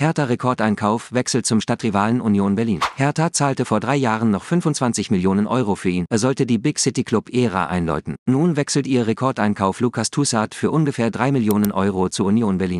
Hertha Rekordeinkauf, wechselt zum Stadtrivalen Union Berlin. Hertha zahlte vor drei Jahren noch 25 Millionen Euro für ihn. Er sollte die Big City Club Ära einläuten. Nun wechselt ihr Rekordeinkauf Lukas Tussart für ungefähr drei Millionen Euro zu Union Berlin.